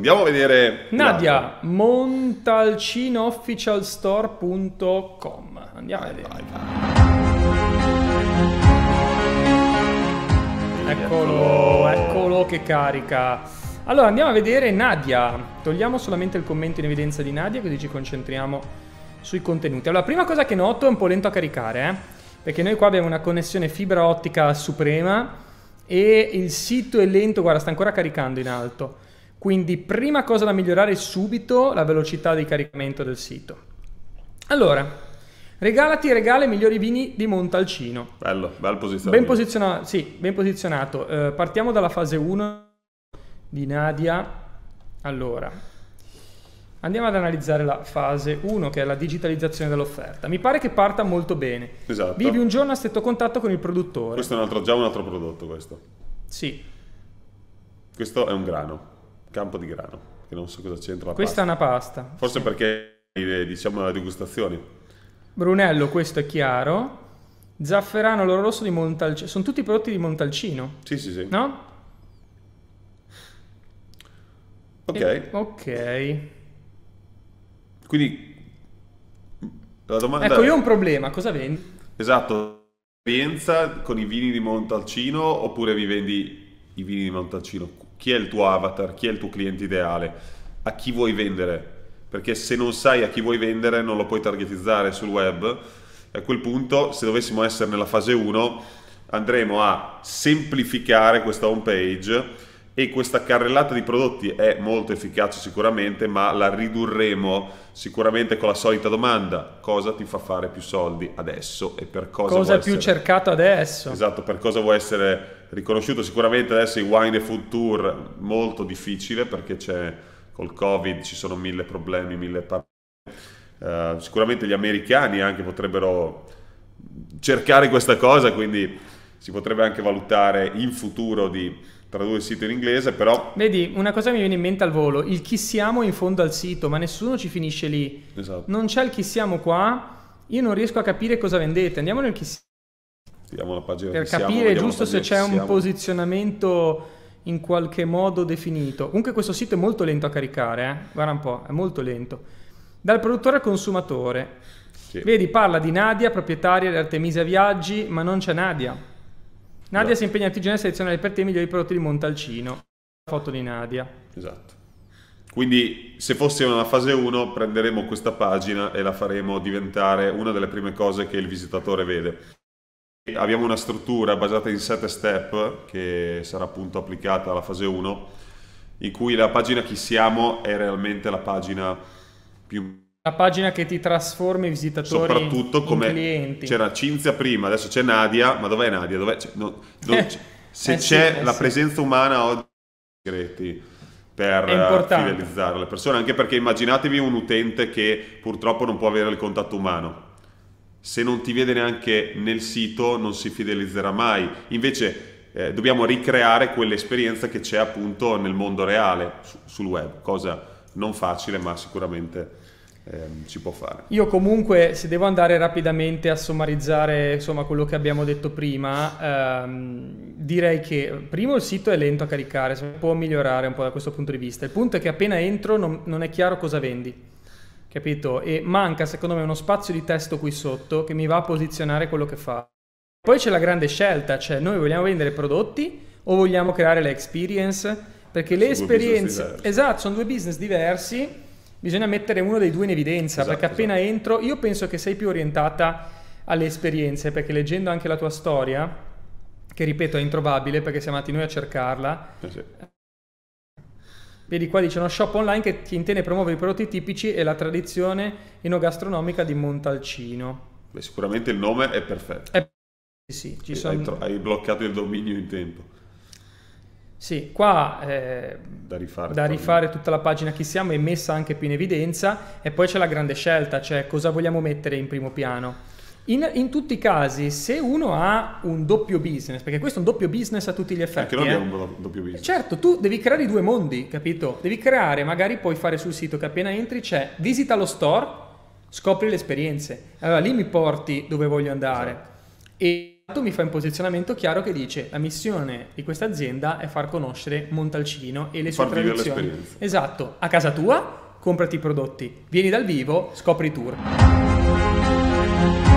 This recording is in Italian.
Andiamo a vedere... Nadia, montalcinoofficialstore.com. Andiamo vai, a vedere. Vai, vai. Eccolo, eccolo che carica. Allora andiamo a vedere Nadia. Togliamo solamente il commento in evidenza di Nadia così ci concentriamo sui contenuti. Allora, prima cosa che noto è un po' lento a caricare, eh? perché noi qua abbiamo una connessione fibra ottica suprema e il sito è lento, guarda, sta ancora caricando in alto. Quindi prima cosa da migliorare è subito la velocità di caricamento del sito. Allora, regalati e regala i migliori vini di Montalcino. Bello, bel posizionamento. Ben posizionato, sì, ben posizionato. Eh, partiamo dalla fase 1 di Nadia. Allora, andiamo ad analizzare la fase 1 che è la digitalizzazione dell'offerta. Mi pare che parta molto bene. Esatto. Vivi un giorno a stretto contatto con il produttore. Questo è un altro, già un altro prodotto questo. Sì. Questo è un grano campo di grano, che non so cosa c'entra. Questa pasta. è una pasta. Forse sì. perché eh, diciamo la degustazione. Brunello, questo è chiaro. Zafferano, l'oro rosso di Montalcino. Sono tutti prodotti di Montalcino. Sì, sì, sì. No? Ok. E, ok. Quindi la domanda Ecco, è... io ho un problema, cosa vendi? Esatto, esperienza con i vini di Montalcino oppure vi vendi i vini di Montalcino chi è il tuo avatar, chi è il tuo cliente ideale, a chi vuoi vendere. Perché se non sai a chi vuoi vendere non lo puoi targetizzare sul web. A quel punto, se dovessimo essere nella fase 1, andremo a semplificare questa home page e questa carrellata di prodotti è molto efficace sicuramente, ma la ridurremo sicuramente con la solita domanda: cosa ti fa fare più soldi adesso e per cosa? Cosa è più cercato adesso? Esatto, per cosa vuoi essere riconosciuto sicuramente adesso i wine e food tour molto difficile perché c'è col covid ci sono mille problemi mille parole uh, sicuramente gli americani anche potrebbero cercare questa cosa quindi si potrebbe anche valutare in futuro di tradurre il sito in inglese però vedi una cosa mi viene in mente al volo il chi siamo in fondo al sito ma nessuno ci finisce lì esatto. non c'è il chi siamo qua io non riesco a capire cosa vendete andiamo nel chi siamo Vediamo la pagina per capire siamo, giusto se c'è un posizionamento in qualche modo definito. Comunque questo sito è molto lento a caricare, eh? guarda un po', è molto lento. Dal produttore al consumatore. Sì. Vedi, parla di Nadia, proprietaria di Artemisia Viaggi, ma non c'è Nadia. Nadia no. Esatto. si impegna a a selezionare per te i migliori prodotti di Montalcino. Foto di Nadia. Esatto. Quindi se fossimo nella fase 1 prenderemo questa pagina e la faremo diventare una delle prime cose che il visitatore vede. Abbiamo una struttura basata in 7 step che sarà appunto applicata alla fase 1 in cui la pagina chi siamo è realmente la pagina più la pagina che ti trasforma i visitatori soprattutto come clienti. c'era Cinzia prima, adesso c'è Nadia, ma dov'è Nadia? Dov'è? No, non... Eh, se eh c'è sì, eh la sì. presenza umana oggi segreti per fidelizzare le persone, anche perché immaginatevi un utente che purtroppo non può avere il contatto umano se non ti vede neanche nel sito non si fidelizzerà mai. Invece eh, dobbiamo ricreare quell'esperienza che c'è appunto nel mondo reale, su, sul web, cosa non facile ma sicuramente eh, ci può fare. Io comunque se devo andare rapidamente a sommarizzare insomma, quello che abbiamo detto prima, ehm, direi che primo il sito è lento a caricare, si può migliorare un po' da questo punto di vista. Il punto è che appena entro non, non è chiaro cosa vendi capito? E manca secondo me uno spazio di testo qui sotto che mi va a posizionare quello che fa. Poi c'è la grande scelta, cioè noi vogliamo vendere prodotti o vogliamo creare le experience? Perché le esperienze... Esatto, sono due business diversi, bisogna mettere uno dei due in evidenza, esatto, perché esatto. appena esatto. entro io penso che sei più orientata alle esperienze, perché leggendo anche la tua storia, che ripeto è introvabile perché siamo andati noi a cercarla, eh sì. Vedi qua dice uno shop online che intende promuovere i prodotti tipici e la tradizione enogastronomica di Montalcino. Beh, sicuramente il nome è perfetto. È... Eh, sì, sì, son... hai, tro- hai, bloccato il dominio in tempo. Sì, qua eh, da, rifare, da rifare tutta la pagina chi siamo è messa anche più in evidenza e poi c'è la grande scelta, cioè cosa vogliamo mettere in primo piano. In, in, tutti i casi, se uno ha un doppio business, perché questo è un doppio business a tutti gli effetti. Perché noi eh? abbiamo un doppio business. Certo, tu devi creare i due mondi, capito? Devi creare, magari puoi fare sul sito che appena entri c'è visita lo store, scopri le esperienze. Allora lì mi porti dove voglio andare. Esatto. E tu mi fai un posizionamento chiaro che dice la missione di questa azienda è far conoscere Montalcino e le sue Far tradizioni. Esatto, a casa tua comprati i prodotti, vieni dal vivo, scopri i tour.